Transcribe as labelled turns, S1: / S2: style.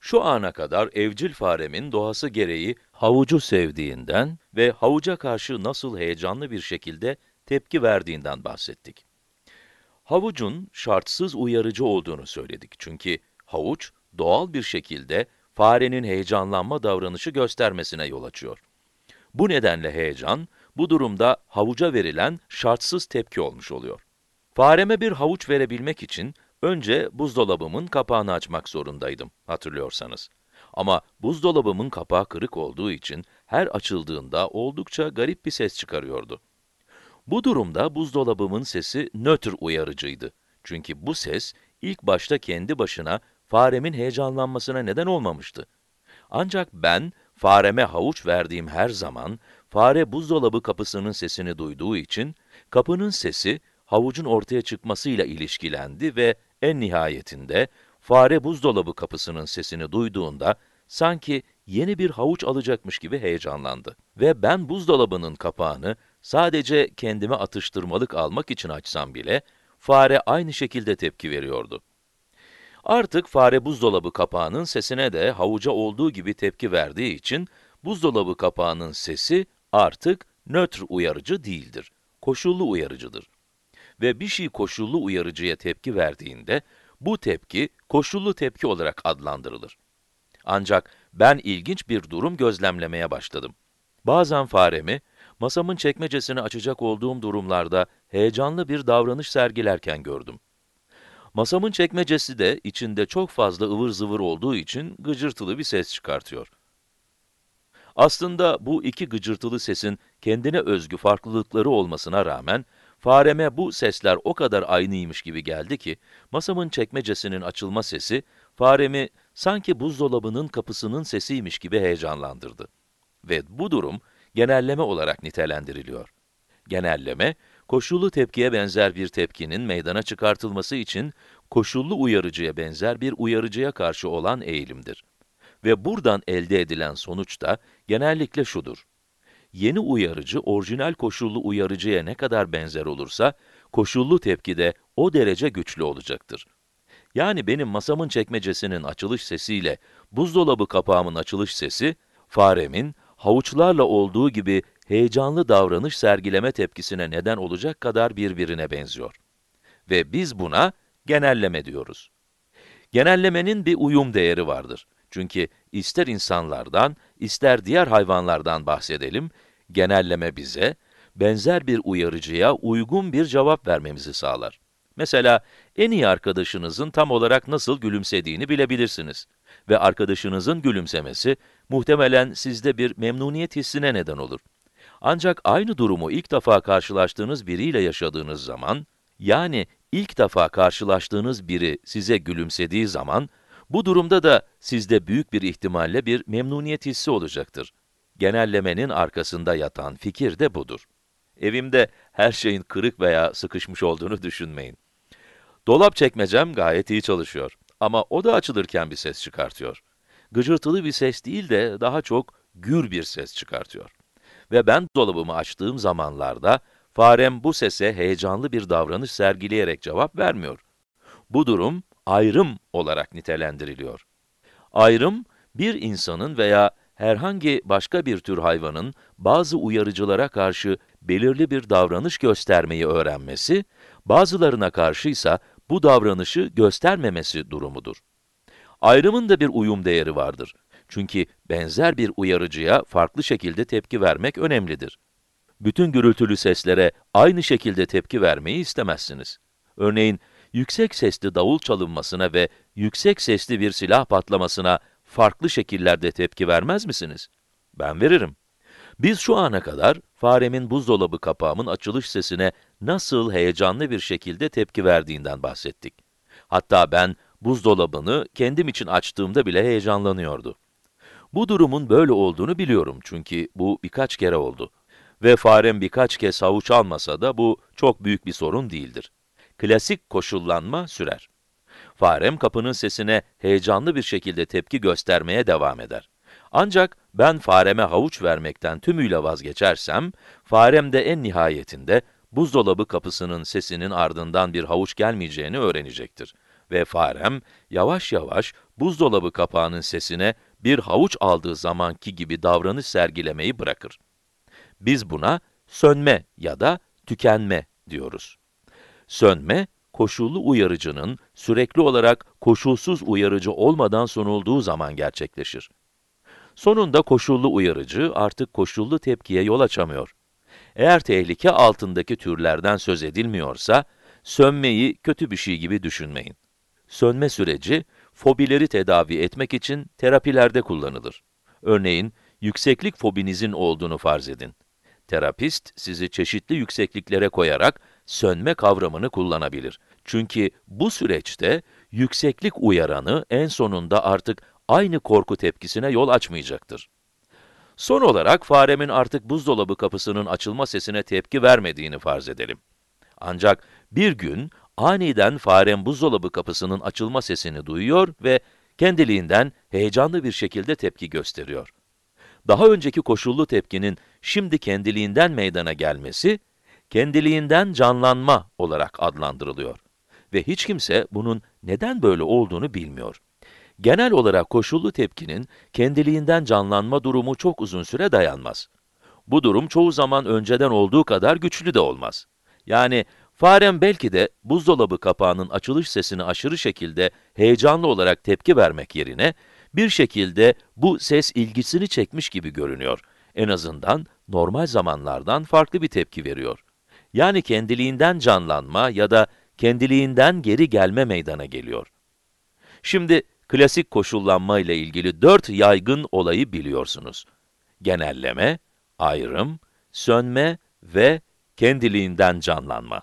S1: Şu ana kadar evcil faremin doğası gereği havucu sevdiğinden ve havuca karşı nasıl heyecanlı bir şekilde tepki verdiğinden bahsettik. Havucun şartsız uyarıcı olduğunu söyledik çünkü havuç doğal bir şekilde farenin heyecanlanma davranışı göstermesine yol açıyor. Bu nedenle heyecan, bu durumda havuca verilen şartsız tepki olmuş oluyor. Fareme bir havuç verebilmek için Önce buzdolabımın kapağını açmak zorundaydım, hatırlıyorsanız. Ama buzdolabımın kapağı kırık olduğu için her açıldığında oldukça garip bir ses çıkarıyordu. Bu durumda buzdolabımın sesi nötr uyarıcıydı. Çünkü bu ses ilk başta kendi başına faremin heyecanlanmasına neden olmamıştı. Ancak ben fareme havuç verdiğim her zaman fare buzdolabı kapısının sesini duyduğu için kapının sesi havucun ortaya çıkmasıyla ilişkilendi ve en nihayetinde fare buzdolabı kapısının sesini duyduğunda sanki yeni bir havuç alacakmış gibi heyecanlandı. Ve ben buzdolabının kapağını sadece kendime atıştırmalık almak için açsam bile fare aynı şekilde tepki veriyordu. Artık fare buzdolabı kapağının sesine de havuca olduğu gibi tepki verdiği için buzdolabı kapağının sesi artık nötr uyarıcı değildir. Koşullu uyarıcıdır ve bir şey koşullu uyarıcıya tepki verdiğinde, bu tepki koşullu tepki olarak adlandırılır. Ancak ben ilginç bir durum gözlemlemeye başladım. Bazen faremi, masamın çekmecesini açacak olduğum durumlarda heyecanlı bir davranış sergilerken gördüm. Masamın çekmecesi de içinde çok fazla ıvır zıvır olduğu için gıcırtılı bir ses çıkartıyor. Aslında bu iki gıcırtılı sesin kendine özgü farklılıkları olmasına rağmen, Fareme bu sesler o kadar aynıymış gibi geldi ki, masamın çekmecesinin açılma sesi, faremi sanki buzdolabının kapısının sesiymiş gibi heyecanlandırdı. Ve bu durum genelleme olarak nitelendiriliyor. Genelleme, koşullu tepkiye benzer bir tepkinin meydana çıkartılması için koşullu uyarıcıya benzer bir uyarıcıya karşı olan eğilimdir. Ve buradan elde edilen sonuç da genellikle şudur yeni uyarıcı orijinal koşullu uyarıcıya ne kadar benzer olursa, koşullu tepki de o derece güçlü olacaktır. Yani benim masamın çekmecesinin açılış sesiyle buzdolabı kapağımın açılış sesi, faremin havuçlarla olduğu gibi heyecanlı davranış sergileme tepkisine neden olacak kadar birbirine benziyor. Ve biz buna genelleme diyoruz. Genellemenin bir uyum değeri vardır. Çünkü ister insanlardan, ister diğer hayvanlardan bahsedelim, genelleme bize, benzer bir uyarıcıya uygun bir cevap vermemizi sağlar. Mesela en iyi arkadaşınızın tam olarak nasıl gülümsediğini bilebilirsiniz ve arkadaşınızın gülümsemesi muhtemelen sizde bir memnuniyet hissine neden olur. Ancak aynı durumu ilk defa karşılaştığınız biriyle yaşadığınız zaman, yani ilk defa karşılaştığınız biri size gülümsediği zaman, bu durumda da sizde büyük bir ihtimalle bir memnuniyet hissi olacaktır. Genellemenin arkasında yatan fikir de budur. Evimde her şeyin kırık veya sıkışmış olduğunu düşünmeyin. Dolap çekmecem gayet iyi çalışıyor ama o da açılırken bir ses çıkartıyor. Gıcırtılı bir ses değil de daha çok gür bir ses çıkartıyor. Ve ben dolabımı açtığım zamanlarda farem bu sese heyecanlı bir davranış sergileyerek cevap vermiyor. Bu durum ayrım olarak nitelendiriliyor. Ayrım, bir insanın veya herhangi başka bir tür hayvanın bazı uyarıcılara karşı belirli bir davranış göstermeyi öğrenmesi, bazılarına karşıysa bu davranışı göstermemesi durumudur. Ayrımın da bir uyum değeri vardır. Çünkü benzer bir uyarıcıya farklı şekilde tepki vermek önemlidir. Bütün gürültülü seslere aynı şekilde tepki vermeyi istemezsiniz. Örneğin, yüksek sesli davul çalınmasına ve yüksek sesli bir silah patlamasına farklı şekillerde tepki vermez misiniz? Ben veririm. Biz şu ana kadar faremin buzdolabı kapağımın açılış sesine nasıl heyecanlı bir şekilde tepki verdiğinden bahsettik. Hatta ben buzdolabını kendim için açtığımda bile heyecanlanıyordu. Bu durumun böyle olduğunu biliyorum çünkü bu birkaç kere oldu. Ve farem birkaç kez havuç almasa da bu çok büyük bir sorun değildir. Klasik koşullanma sürer farem kapının sesine heyecanlı bir şekilde tepki göstermeye devam eder. Ancak ben fareme havuç vermekten tümüyle vazgeçersem, farem de en nihayetinde buzdolabı kapısının sesinin ardından bir havuç gelmeyeceğini öğrenecektir. Ve farem yavaş yavaş buzdolabı kapağının sesine bir havuç aldığı zamanki gibi davranış sergilemeyi bırakır. Biz buna sönme ya da tükenme diyoruz. Sönme, koşullu uyarıcının sürekli olarak koşulsuz uyarıcı olmadan sunulduğu zaman gerçekleşir. Sonunda koşullu uyarıcı artık koşullu tepkiye yol açamıyor. Eğer tehlike altındaki türlerden söz edilmiyorsa, sönmeyi kötü bir şey gibi düşünmeyin. Sönme süreci, fobileri tedavi etmek için terapilerde kullanılır. Örneğin, yükseklik fobinizin olduğunu farz edin. Terapist, sizi çeşitli yüksekliklere koyarak sönme kavramını kullanabilir. Çünkü bu süreçte yükseklik uyaranı en sonunda artık aynı korku tepkisine yol açmayacaktır. Son olarak faremin artık buzdolabı kapısının açılma sesine tepki vermediğini farz edelim. Ancak bir gün aniden farem buzdolabı kapısının açılma sesini duyuyor ve kendiliğinden heyecanlı bir şekilde tepki gösteriyor. Daha önceki koşullu tepkinin şimdi kendiliğinden meydana gelmesi, kendiliğinden canlanma olarak adlandırılıyor. Ve hiç kimse bunun neden böyle olduğunu bilmiyor. Genel olarak koşullu tepkinin kendiliğinden canlanma durumu çok uzun süre dayanmaz. Bu durum çoğu zaman önceden olduğu kadar güçlü de olmaz. Yani farem belki de buzdolabı kapağının açılış sesini aşırı şekilde heyecanlı olarak tepki vermek yerine, bir şekilde bu ses ilgisini çekmiş gibi görünüyor. En azından normal zamanlardan farklı bir tepki veriyor. Yani kendiliğinden canlanma ya da kendiliğinden geri gelme meydana geliyor. Şimdi klasik koşullanma ile ilgili dört yaygın olayı biliyorsunuz. Genelleme, ayrım, sönme ve kendiliğinden canlanma.